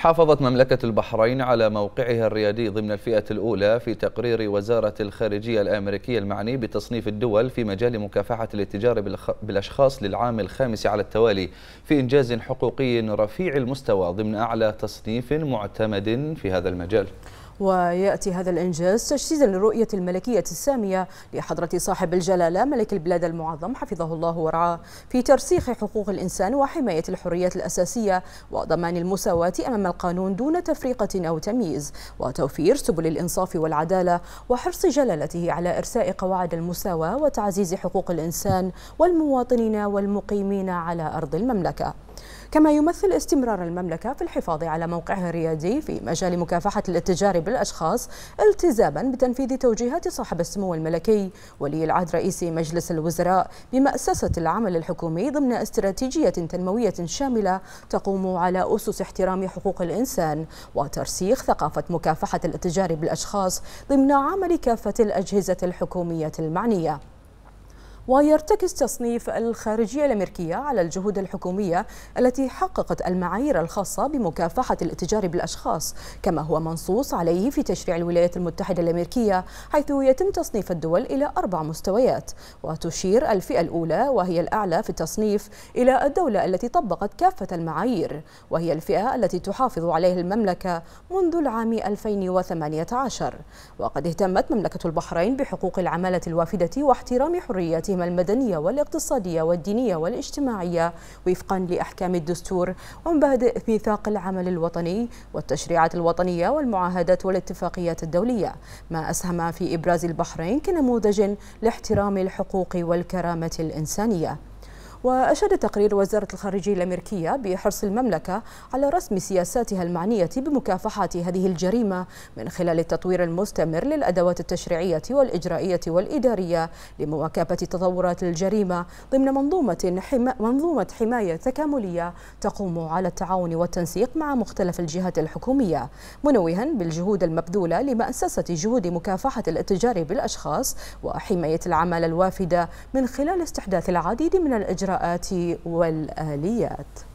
حافظت مملكة البحرين على موقعها الريادي ضمن الفئة الأولى في تقرير وزارة الخارجية الأمريكية المعني بتصنيف الدول في مجال مكافحة الاتجار بالأشخاص للعام الخامس على التوالي في إنجاز حقوقي رفيع المستوى ضمن أعلى تصنيف معتمد في هذا المجال ويأتي هذا الإنجاز تجسيدا للرؤية الملكية السامية لحضرة صاحب الجلالة ملك البلاد المعظم حفظه الله ورعاه في ترسيخ حقوق الإنسان وحماية الحريات الأساسية وضمان المساواة أمام القانون دون تفرقة أو تمييز وتوفير سبل الإنصاف والعدالة وحرص جلالته على إرساء قواعد المساواة وتعزيز حقوق الإنسان والمواطنين والمقيمين على أرض المملكة كما يمثل استمرار المملكة في الحفاظ على موقعها الريادي في مجال مكافحة الاتجار بالأشخاص التزاما بتنفيذ توجيهات صاحب السمو الملكي ولي العهد رئيس مجلس الوزراء بمأسسة العمل الحكومي ضمن استراتيجية تنموية شاملة تقوم على أسس احترام حقوق الإنسان وترسيخ ثقافة مكافحة الاتجار بالأشخاص ضمن عمل كافة الأجهزة الحكومية المعنية ويرتكز تصنيف الخارجية الأمريكية على الجهود الحكومية التي حققت المعايير الخاصة بمكافحة الاتجار بالأشخاص كما هو منصوص عليه في تشريع الولايات المتحدة الأمريكية حيث يتم تصنيف الدول إلى أربع مستويات وتشير الفئة الأولى وهي الأعلى في التصنيف إلى الدولة التي طبقت كافة المعايير وهي الفئة التي تحافظ عليها المملكة منذ العام 2018 وقد اهتمت مملكة البحرين بحقوق العمالة الوافدة واحترام حرياتهم الأزمة المدنية والاقتصادية والدينية والاجتماعية وفقا لأحكام الدستور ومبادئ ميثاق العمل الوطني والتشريعات الوطنية والمعاهدات والاتفاقيات الدولية ما أسهم في إبراز البحرين كنموذج لاحترام الحقوق والكرامة الإنسانية وأشاد تقرير وزارة الخارجية الأمريكية بحرص المملكة على رسم سياساتها المعنية بمكافحة هذه الجريمة من خلال التطوير المستمر للأدوات التشريعية والإجرائية والإدارية لمواكبة تطورات الجريمة ضمن منظومة حما منظومة حماية تكاملية تقوم على التعاون والتنسيق مع مختلف الجهات الحكومية منوها بالجهود المبذولة لمأسسة جهود مكافحة الاتجار بالأشخاص وحماية العمل الوافدة من خلال استحداث العديد من الإجراءات الإجراءات والآليات